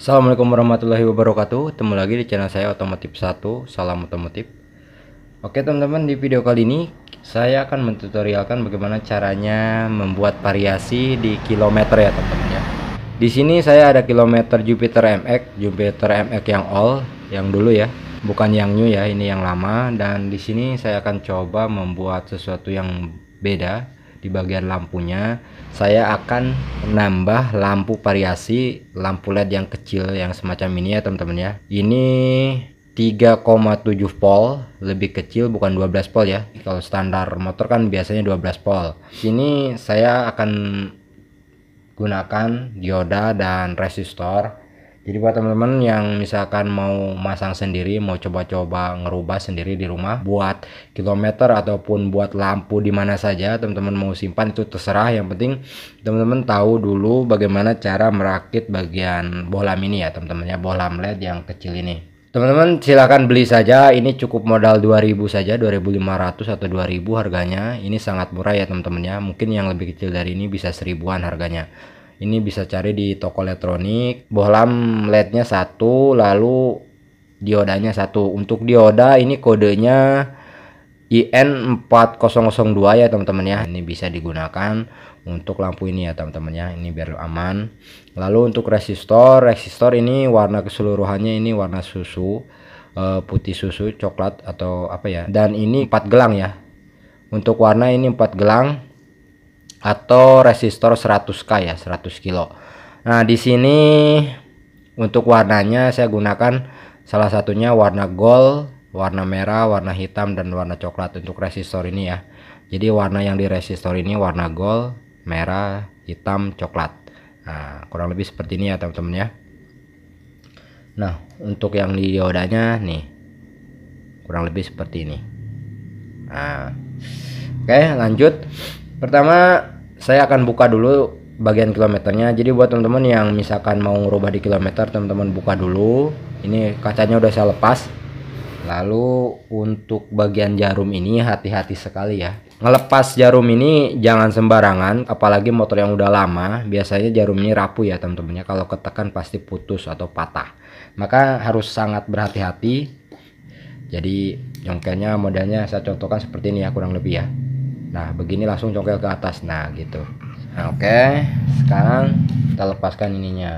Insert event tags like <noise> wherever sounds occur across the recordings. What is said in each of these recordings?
Assalamualaikum warahmatullahi wabarakatuh Ketemu lagi di channel saya Otomotif 1 Salam Otomotif Oke teman-teman di video kali ini Saya akan mentutorialkan bagaimana caranya Membuat variasi di kilometer ya teman-teman ya Di sini saya ada kilometer Jupiter MX Jupiter MX yang all Yang dulu ya Bukan yang new ya ini yang lama Dan di sini saya akan coba membuat sesuatu yang beda di bagian lampunya saya akan menambah lampu variasi lampu led yang kecil yang semacam ini ya teman-teman ya ini 3,7 volt lebih kecil bukan 12 volt ya kalau standar motor kan biasanya 12 volt ini saya akan gunakan dioda dan resistor jadi buat teman-teman yang misalkan mau masang sendiri, mau coba-coba ngerubah sendiri di rumah, buat kilometer ataupun buat lampu di mana saja teman-teman mau simpan itu terserah. Yang penting teman-teman tahu dulu bagaimana cara merakit bagian bohlam ini ya teman-temannya bohlam LED yang kecil ini. Teman-teman silahkan beli saja ini cukup modal 2000 saja 2500 atau 2000 harganya ini sangat murah ya teman temannya mungkin yang lebih kecil dari ini bisa seribuan harganya ini bisa cari di toko elektronik bohlam lednya satu lalu diodanya satu untuk dioda ini kodenya IN4002 ya teman-teman ya ini bisa digunakan untuk lampu ini ya teman-teman ya ini biar aman lalu untuk resistor resistor ini warna keseluruhannya ini warna susu eh, putih susu coklat atau apa ya dan ini empat gelang ya untuk warna ini empat gelang atau resistor 100K ya 100 kilo nah di sini untuk warnanya saya gunakan salah satunya warna gold warna merah warna hitam dan warna coklat untuk resistor ini ya jadi warna yang di resistor ini warna gold merah hitam coklat nah kurang lebih seperti ini ya teman-teman ya nah untuk yang di diodanya nih kurang lebih seperti ini nah oke lanjut Pertama, saya akan buka dulu bagian kilometernya. Jadi buat teman-teman yang misalkan mau ngubah di kilometer, teman-teman buka dulu. Ini kacanya udah saya lepas. Lalu untuk bagian jarum ini hati-hati sekali ya. Ngelepas jarum ini jangan sembarangan, apalagi motor yang udah lama. Biasanya jarum ini rapuh ya teman-temannya. Kalau ketekan pasti putus atau patah. Maka harus sangat berhati-hati. Jadi jongkelnya modelnya saya contohkan seperti ini ya kurang lebih ya nah begini langsung congkel ke atas nah gitu nah, oke okay. sekarang kita lepaskan ininya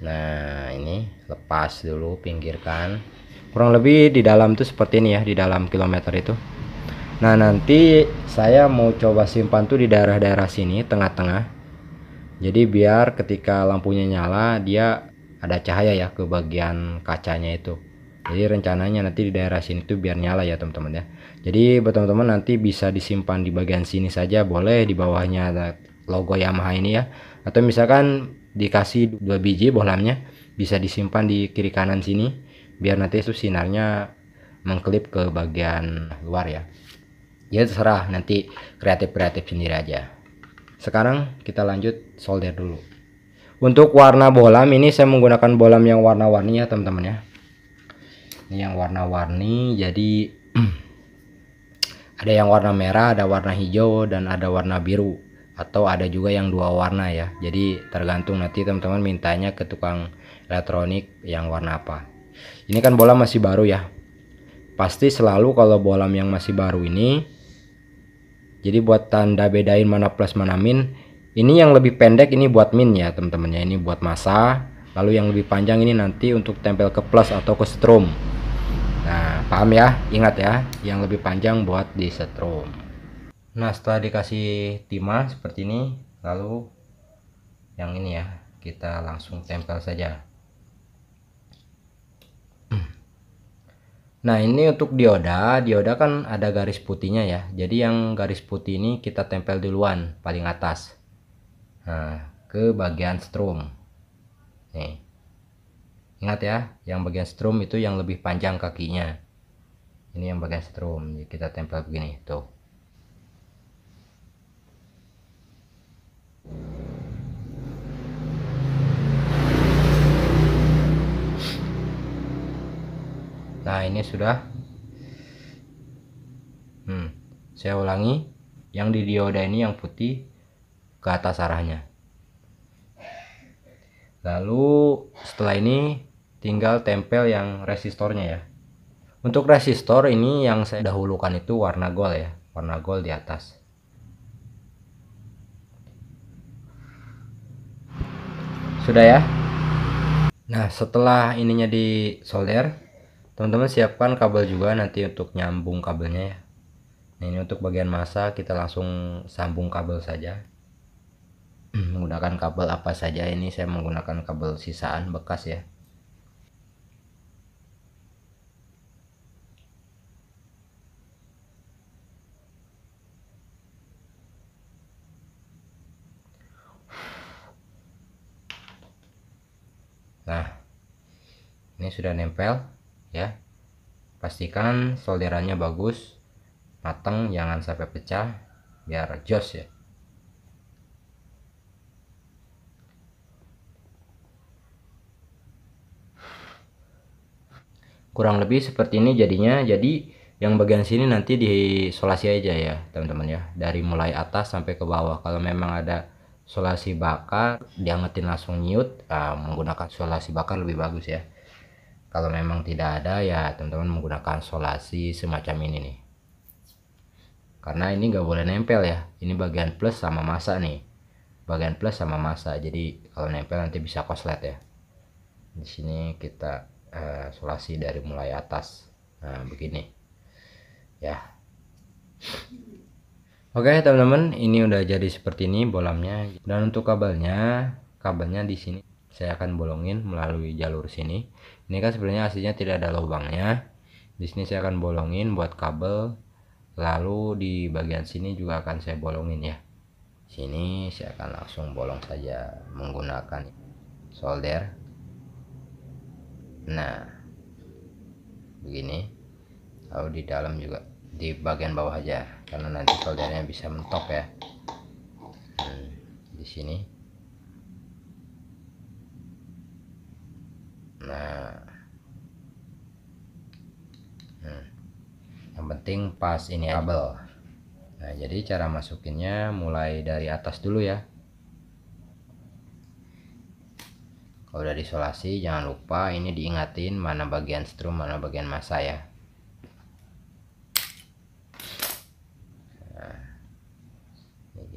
nah ini lepas dulu pinggirkan kurang lebih di dalam tuh seperti ini ya di dalam kilometer itu nah nanti saya mau coba simpan tuh di daerah-daerah sini tengah-tengah jadi biar ketika lampunya nyala dia ada cahaya ya ke bagian kacanya itu jadi rencananya nanti di daerah sini tuh biar nyala ya teman-teman ya jadi buat teman-teman nanti bisa disimpan di bagian sini saja boleh di bawahnya logo Yamaha ini ya atau misalkan dikasih dua biji bohlamnya bisa disimpan di kiri kanan sini biar nanti itu sinarnya mengklip ke bagian luar ya ya terserah nanti kreatif-kreatif sendiri aja sekarang kita lanjut solder dulu untuk warna bohlam ini saya menggunakan bohlam yang warna-warni ya teman-teman ya ini yang warna-warni jadi <clears throat> ada yang warna merah ada warna hijau dan ada warna biru atau ada juga yang dua warna ya jadi tergantung nanti teman-teman mintanya ke tukang elektronik yang warna apa ini kan bola masih baru ya pasti selalu kalau bolam yang masih baru ini jadi buat tanda bedain mana plus mana min ini yang lebih pendek ini buat min ya teman-teman ya ini buat masa lalu yang lebih panjang ini nanti untuk tempel ke plus atau ke strom Nah, paham ya? Ingat ya, yang lebih panjang buat di setrum. Nah, setelah dikasih timah seperti ini, lalu yang ini ya, kita langsung tempel saja. <clears throat> Nah, ini untuk dioda. Dioda kan ada garis putihnya ya. Jadi yang garis putih ini kita tempel duluan paling atas. Nah, ke bagian strum. Nih ingat ya yang bagian strum itu yang lebih panjang kakinya ini yang bagian strum kita tempel begini tuh nah ini sudah hmm, saya ulangi yang di dioda ini yang putih ke atas arahnya lalu setelah ini tinggal tempel yang resistornya ya untuk resistor ini yang saya dahulukan itu warna gold ya warna gold di atas sudah ya nah setelah ininya di solder teman-teman siapkan kabel juga nanti untuk nyambung kabelnya ya nah ini untuk bagian masa kita langsung sambung kabel saja <clears throat> menggunakan kabel apa saja ini saya menggunakan kabel sisaan bekas ya nah ini sudah nempel ya pastikan solderannya bagus matang jangan sampai pecah biar jos ya kurang lebih seperti ini jadinya jadi yang bagian sini nanti disolasi aja ya teman-teman ya dari mulai atas sampai ke bawah kalau memang ada solasi bakar diangetin langsung nyut uh, menggunakan solasi bakar lebih bagus ya kalau memang tidak ada ya teman-teman menggunakan solasi semacam ini nih karena ini nggak boleh nempel ya ini bagian plus sama masa nih bagian plus sama masa jadi kalau nempel nanti bisa koslet ya di sini kita uh, solasi dari mulai atas nah begini ya Oke okay, teman-teman, ini udah jadi seperti ini bolamnya. Dan untuk kabelnya, kabelnya di sini saya akan bolongin melalui jalur sini. Ini kan sebenarnya aslinya tidak ada lubangnya. Di sini saya akan bolongin buat kabel. Lalu di bagian sini juga akan saya bolongin ya. Sini saya akan langsung bolong saja menggunakan solder. Nah, begini. Lalu di dalam juga di bagian bawah aja karena nanti soldernya bisa mentok ya hmm, di sini nah hmm. yang penting pas ini kabel nah jadi cara masukinnya mulai dari atas dulu ya kalau udah disolasi jangan lupa ini diingatin mana bagian strum mana bagian masa ya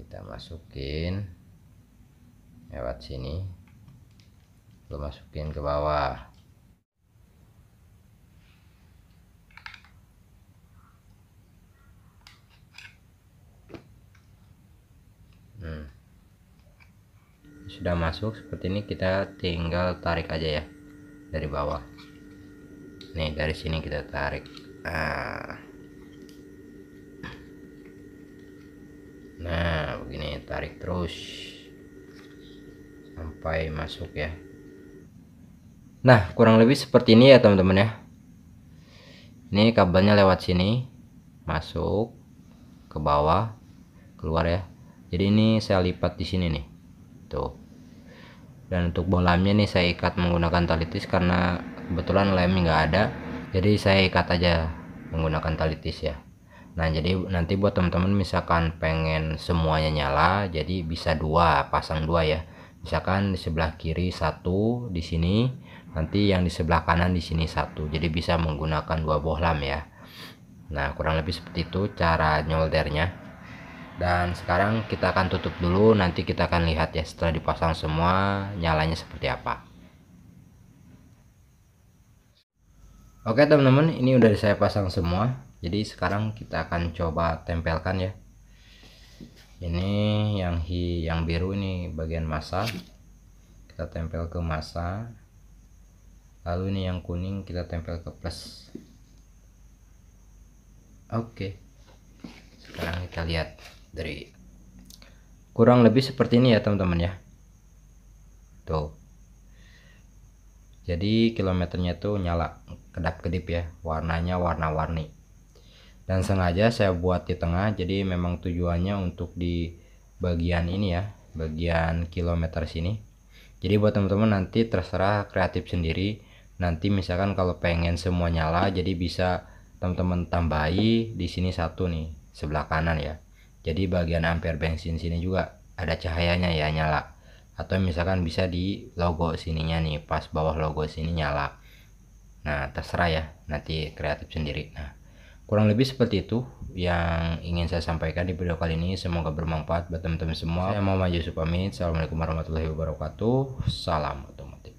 kita masukin lewat sini lu masukin ke bawah hmm. sudah masuk seperti ini kita tinggal tarik aja ya dari bawah nih dari sini kita tarik ah nah begini tarik terus sampai masuk ya nah kurang lebih seperti ini ya teman-teman ya ini kabelnya lewat sini masuk ke bawah keluar ya jadi ini saya lipat di sini nih tuh dan untuk bolamnya nih saya ikat menggunakan tali tis karena kebetulan lem nggak ada jadi saya ikat aja menggunakan tali tis ya Nah, jadi nanti buat teman-teman misalkan pengen semuanya nyala, jadi bisa dua, pasang dua ya. Misalkan di sebelah kiri satu di sini, nanti yang di sebelah kanan di sini satu. Jadi bisa menggunakan dua bohlam ya. Nah, kurang lebih seperti itu cara nyoldernya. Dan sekarang kita akan tutup dulu, nanti kita akan lihat ya setelah dipasang semua nyalanya seperti apa. Oke teman-teman, ini udah saya pasang semua jadi sekarang kita akan coba tempelkan ya ini yang hi yang biru ini bagian masa kita tempel ke masa lalu ini yang kuning kita tempel ke plus oke sekarang kita lihat dari kurang lebih seperti ini ya teman-teman ya tuh jadi kilometernya tuh nyala kedap-kedip ya warnanya warna-warni dan sengaja saya buat di tengah jadi memang tujuannya untuk di bagian ini ya bagian kilometer sini jadi buat teman-teman nanti terserah kreatif sendiri nanti misalkan kalau pengen semua nyala jadi bisa teman-teman tambahi di sini satu nih sebelah kanan ya jadi bagian ampere bensin sini juga ada cahayanya ya nyala atau misalkan bisa di logo sininya nih pas bawah logo sini nyala nah terserah ya nanti kreatif sendiri nah kurang lebih seperti itu yang ingin saya sampaikan di video kali ini semoga bermanfaat buat teman-teman semua saya Muhammad Yusuf pamit Assalamualaikum warahmatullahi wabarakatuh salam otomotif